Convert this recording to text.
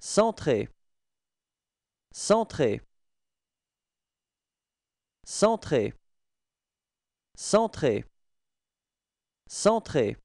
Centré. Centré. Centré. Centré. Centré.